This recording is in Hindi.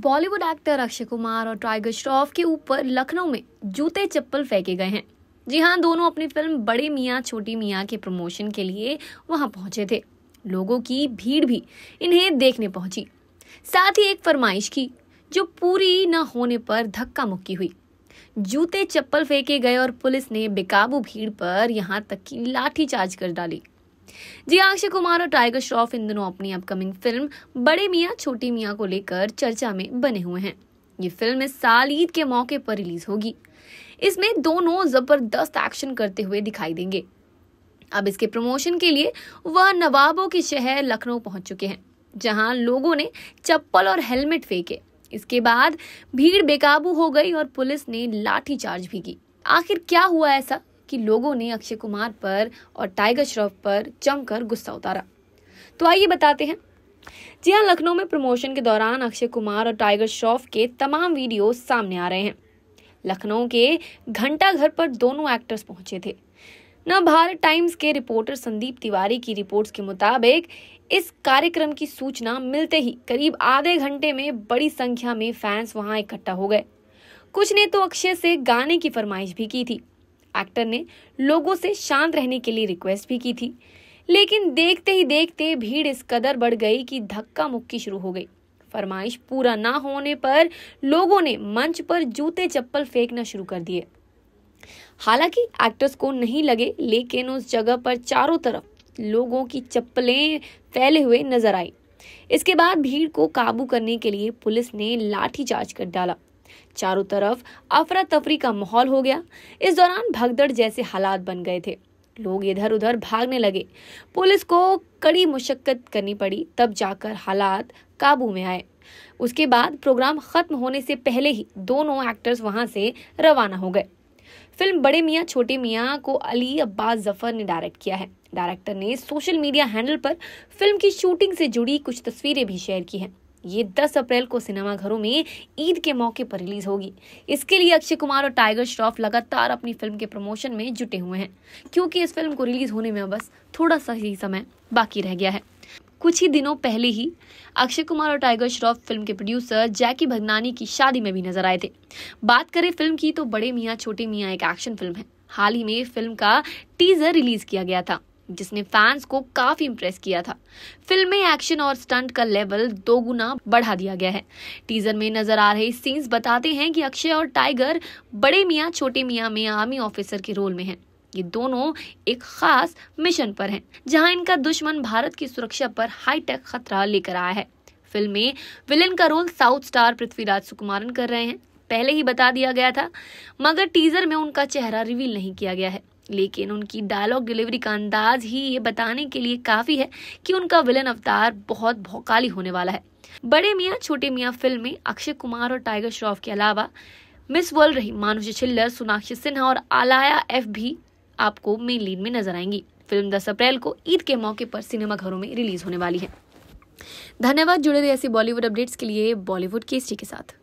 बॉलीवुड एक्टर अक्षय कुमार और टाइगर श्रॉफ के ऊपर लखनऊ में जूते चप्पल फेंके गए हैं जी हाँ दोनों अपनी फिल्म बड़े मियाँ छोटी मियाँ के प्रमोशन के लिए वहां पहुंचे थे लोगों की भीड़ भी इन्हें देखने पहुंची साथ ही एक फरमाइश की जो पूरी न होने पर धक्का मुक्की हुई जूते चप्पल फेंके गए और पुलिस ने बेकाबू भीड़ पर यहाँ तक की लाठीचार्ज कर डाली जी अक्षय कुमार और टाइगर श्रॉफ इन दोनों अपनी अपकमिंग फिल्म बड़े मियाँ छोटी मियाँ को लेकर चर्चा में बने हुए हैं ये फिल्म इस साल ईद के मौके पर रिलीज होगी इसमें दोनों जबरदस्त एक्शन करते हुए दिखाई देंगे अब इसके प्रमोशन के लिए वह नवाबों के शहर लखनऊ पहुंच चुके हैं जहां लोगों ने चप्पल और हेलमेट फेंके इसके बाद भीड़ बेकाबू हो गई और पुलिस ने लाठीचार्ज भी की आखिर क्या हुआ ऐसा कि लोगों ने अक्षय कुमार पर और टाइगर श्रॉफ पर जमकर गुस्सा उतारा तो आइए बताते हैं जी हाँ लखनऊ में प्रमोशन के दौरान अक्षय कुमार और टाइगर श्रॉफ के तमाम वीडियो सामने आ रहे हैं लखनऊ के घंटा घर पर दोनों एक्टर्स पहुंचे थे न भारत टाइम्स के रिपोर्टर संदीप तिवारी की रिपोर्ट्स के मुताबिक इस कार्यक्रम की सूचना मिलते ही करीब आधे घंटे में बड़ी संख्या में फैंस वहां इकट्ठा हो गए कुछ ने तो अक्षय से गाने की फरमाइश भी की थी एक्टर ने लोगों से शांत रहने के लिए रिक्वेस्ट भी की थी लेकिन देखते ही देखते भीड़ इस कदर बढ़ गई कि धक्का मुक्की शुरू हो गई फरमाइश पूरा ना होने पर लोगों ने मंच पर जूते चप्पल फेंकना शुरू कर दिए हालांकि एक्टर्स को नहीं लगे लेकिन उस जगह पर चारों तरफ लोगों की चप्पलें फैले हुए नजर आई इसके बाद भीड़ को काबू करने के लिए पुलिस ने लाठीचार्ज कर डाला चारों तरफ अफरा तफरी का माहौल हो गया इस दौरान भगदड़ जैसे हालात बन गए थे लोग इधर उधर भागने लगे पुलिस को कड़ी मुशक्कत करनी पड़ी तब जाकर हालात काबू में आए उसके बाद प्रोग्राम खत्म होने से पहले ही दोनों एक्टर्स वहां से रवाना हो गए फिल्म बड़े मियाँ छोटे मियाँ को अली अब्बास जफर ने डायरेक्ट किया है डायरेक्टर ने सोशल मीडिया हैंडल पर फिल्म की शूटिंग से जुड़ी कुछ तस्वीरें भी शेयर की हैं ये 10 अप्रैल को सिनेमाघरों में ईद के मौके पर रिलीज होगी इसके लिए अक्षय कुमार और टाइगर श्रॉफ लगातार अपनी फिल्म के प्रमोशन में जुटे हुए हैं क्योंकि इस फिल्म को रिलीज होने में बस थोड़ा सा ही समय बाकी रह गया है कुछ ही दिनों पहले ही अक्षय कुमार और टाइगर श्रॉफ फिल्म के प्रोड्यूसर जैकी भगनानी की शादी में भी नजर आए थे बात करें फिल्म की तो बड़े मियाँ छोटे मियाँ एक एक्शन फिल्म है हाल ही में फिल्म का टीजर रिलीज किया गया था जिसने फैंस को काफी इम्प्रेस किया था फिल्म में एक्शन और स्टंट का लेवल दो गुना बढ़ा दिया गया है टीजर में नजर आ रहे सीन्स बताते हैं कि अक्षय और टाइगर बड़े मियाँ छोटे मियाँ में आर्मी ऑफिसर के रोल में हैं ये दोनों एक खास मिशन पर हैं जहां इनका दुश्मन भारत की सुरक्षा पर हाईटेक खतरा लेकर आया है फिल्म में विलन का role south star Prithviraj Sukumaran कर रहे हैं पहले ही बता दिया गया था मगर टीजर में उनका चेहरा रिवील नहीं किया गया है लेकिन उनकी डायलॉग डिलीवरी का अंदाज ही ये बताने के लिए काफ़ी है कि उनका विलन अवतार बहुत भौकाली होने वाला है बड़े मियाँ छोटे मियाँ फिल्म में अक्षय कुमार और टाइगर श्रॉफ के अलावा मिस वर्ल्ड रही मानुषी छिल्लर सोनाक्षी सिन्हा और आलाया एफ भी आपको मेन लीड में नजर आएंगी फिल्म दस अप्रैल को ईद के मौके पर घरों में रिलीज होने वाली है धन्यवाद जुड़े रहे ऐसी बॉलीवुड अपडेट्स के लिए बॉलीवुड केसरी के साथ